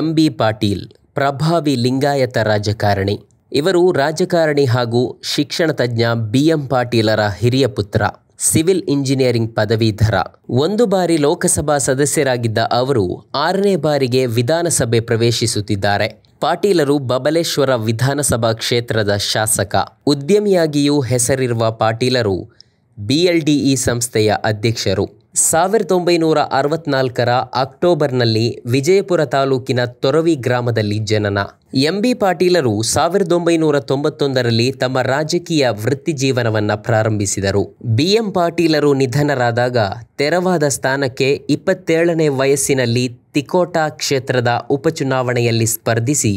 M B Patil ಪ್ರಭಾವಿ ಲಿಂಗಾಯತ ರಾಜಕಾರಣಿ ಇವರು ರಾಜಕಾರಣಿ ಹಾಗೂ ಶಿಕ್ಷಣ ತಜ್ಞ ಬಿ ಎಂ ಪಾಟೀಲರ ಹಿರಿಯ ಪುತ್ರ ಸಿವಿಲ್ ಇಂಜಿನಿಯರಿಂಗ್ ಪದವೀಧರ ಒಂದು ಬಾರಿ ಲೋಕಸಭಾ ಸದಸ್ಯರಾಗಿದ್ದ ಅವರು ಆರನೇ ಬಾರಿಗೆ ವಿಧಾನಸಭೆ ಪ್ರವೇಶಿಸುತ್ತಿದ್ದಾರೆ ಪಾಟೀಲರು ಬಬಲೇಶ್ವರ ವಿಧಾನಸಭಾ ಕ್ಷೇತ್ರದ ಶಾಸಕ ಉದ್ಯಮಿಯಾಗಿಯೂ ಹೆಸರಿರುವ ಪಾಟೀಲರು ಬಿಎಲ್ಡಿಇ ಸಂಸ್ಥೆಯ ಅಧ್ಯಕ್ಷರು ಸಾವಿರದ ಒಂಬೈನೂರ ಅರವತ್ತ್ನಾಲ್ಕರ ಅಕ್ಟೋಬರ್ನಲ್ಲಿ ವಿಜಯಪುರ ತಾಲೂಕಿನ ತೊರವಿ ಗ್ರಾಮದಲ್ಲಿ ಜನನ ಎಂ ಬಿ ಪಾಟೀಲರು ಸಾವಿರದ ಒಂಬೈನೂರ ತೊಂಬತ್ತೊಂದರಲ್ಲಿ ತಮ್ಮ ರಾಜಕೀಯ ವೃತ್ತಿ ಜೀವನವನ್ನು ಪ್ರಾರಂಭಿಸಿದರು ಎಂ ಪಾಟೀಲರು ನಿಧನರಾದಾಗ ತೆರವಾದ ಸ್ಥಾನಕ್ಕೆ ಇಪ್ಪತ್ತೇಳನೇ ವಯಸ್ಸಿನಲ್ಲಿ ತಿಕೋಟಾ ಕ್ಷೇತ್ರದ ಉಪಚುನಾವಣೆಯಲ್ಲಿ ಸ್ಪರ್ಧಿಸಿ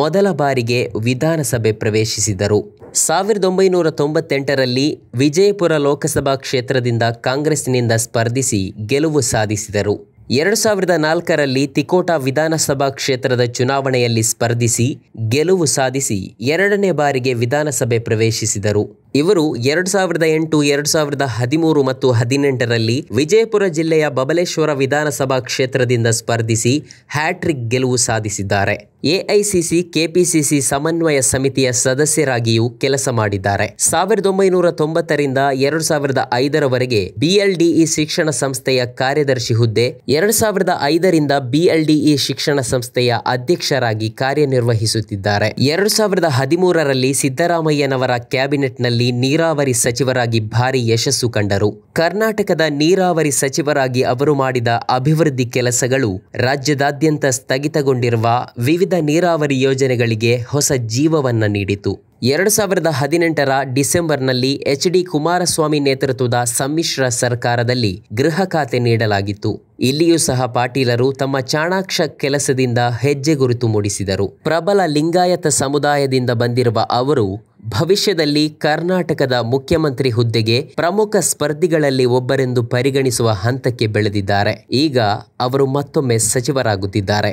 ಮೊದಲ ಬಾರಿಗೆ ವಿಧಾನಸಭೆ ಪ್ರವೇಶಿಸಿದರು ಸಾವಿರದ ಒಂಬೈನೂರ ತೊಂಬತ್ತೆಂಟರಲ್ಲಿ ವಿಜಯಪುರ ಲೋಕಸಭಾ ಕ್ಷೇತ್ರದಿಂದ ಕಾಂಗ್ರೆಸ್ನಿಂದ ಸ್ಪರ್ಧಿಸಿ ಗೆಲುವು ಸಾಧಿಸಿದರು ಎರಡು ಸಾವಿರದ ನಾಲ್ಕರಲ್ಲಿ ತಿಕೋಟಾ ವಿಧಾನಸಭಾ ಕ್ಷೇತ್ರದ ಚುನಾವಣೆಯಲ್ಲಿ ಸ್ಪರ್ಧಿಸಿ ಗೆಲುವು ಸಾಧಿಸಿ ಎರಡನೇ ಬಾರಿಗೆ ವಿಧಾನಸಭೆ ಪ್ರವೇಶಿಸಿದರು ಇವರು ಎರಡು ಸಾವಿರದ ಎಂಟು ಎರಡು ಸಾವಿರದ ಹದಿಮೂರು ಮತ್ತು ಹದಿನೆಂಟರಲ್ಲಿ ವಿಜಯಪುರ ಜಿಲ್ಲೆಯ ಬಬಲೇಶ್ವರ ವಿಧಾನಸಭಾ ಕ್ಷೇತ್ರದಿಂದ ಸ್ಪರ್ಧಿಸಿ ಹ್ಯಾಟ್ರಿಕ್ ಗೆಲುವು ಸಾಧಿಸಿದ್ದಾರೆ ಎಐಸಿಸಿ ಕೆಪಿಸಿಸಿ ಸಮನ್ವಯ ಸಮಿತಿಯ ಸದಸ್ಯರಾಗಿಯೂ ಕೆಲಸ ಮಾಡಿದ್ದಾರೆ ಸಾವಿರದ ಒಂಬೈನೂರ ತೊಂಬತ್ತರಿಂದ ಎರಡು ಸಾವಿರದ ಐದರವರೆಗೆ ಬಿಎಲ್ಡಿಇ ಶಿಕ್ಷಣ ಸಂಸ್ಥೆಯ ಕಾರ್ಯದರ್ಶಿ ಹುದ್ದೆ ಎರಡು ಸಾವಿರದ ಐದರಿಂದ ಬಿಎಲ್ಡಿಇ ಶಿಕ್ಷಣ ಸಂಸ್ಥೆಯ ಅಧ್ಯಕ್ಷರಾಗಿ ಕಾರ್ಯನಿರ್ವಹಿಸುತ್ತಿದ್ದಾರೆ ಎರಡು ಸಾವಿರದ ಹದಿಮೂರರಲ್ಲಿ ಸಿದ್ದರಾಮಯ್ಯನವರ ಕ್ಯಾಬಿನೆಟ್ನಲ್ಲಿ ನೀರಾವರಿ ಸಚಿವರಾಗಿ ಭಾರಿ ಯಶಸ್ಸು ಕಂಡರು ಕರ್ನಾಟಕದ ನೀರಾವರಿ ಸಚಿವರಾಗಿ ಅವರು ಮಾಡಿದ ಅಭಿವೃದ್ಧಿ ಕೆಲಸಗಳು ರಾಜ್ಯದಾದ್ಯಂತ ಸ್ಥಗಿತಗೊಂಡಿರುವ ವಿವಿಧ ನೀರಾವರಿ ಯೋಜನೆಗಳಿಗೆ ಹೊಸ ಜೀವವನ್ನು ನೀಡಿತು ಎರಡು ಸಾವಿರದ ಹದಿನೆಂಟರ ಡಿಸೆಂಬರ್ನಲ್ಲಿ ಎಚ್ ಡಿ ಕುಮಾರಸ್ವಾಮಿ ನೇತೃತ್ವದ ಸಮ್ಮಿಶ್ರ ಸರ್ಕಾರದಲ್ಲಿ ಗೃಹ ಖಾತೆ ನೀಡಲಾಗಿತ್ತು ಇಲ್ಲಿಯೂ ಸಹ ಪಾಟೀಲರು ತಮ್ಮ ಚಾಣಾಕ್ಷ ಕೆಲಸದಿಂದ ಹೆಜ್ಜೆ ಗುರುತು ಮೂಡಿಸಿದರು ಪ್ರಬಲ ಲಿಂಗಾಯತ ಸಮುದಾಯದಿಂದ ಬಂದಿರುವ ಅವರು ಭವಿಷ್ಯದಲ್ಲಿ ಕರ್ನಾಟಕದ ಮುಖ್ಯಮಂತ್ರಿ ಹುದ್ದೆಗೆ ಪ್ರಮುಖ ಸ್ಪರ್ಧಿಗಳಲ್ಲಿ ಒಬ್ಬರೆಂದು ಪರಿಗಣಿಸುವ ಹಂತಕ್ಕೆ ಬೆಳೆದಿದ್ದಾರೆ ಈಗ ಅವರು ಮತ್ತೊಮ್ಮೆ ಸಚಿವರಾಗುತ್ತಿದ್ದಾರೆ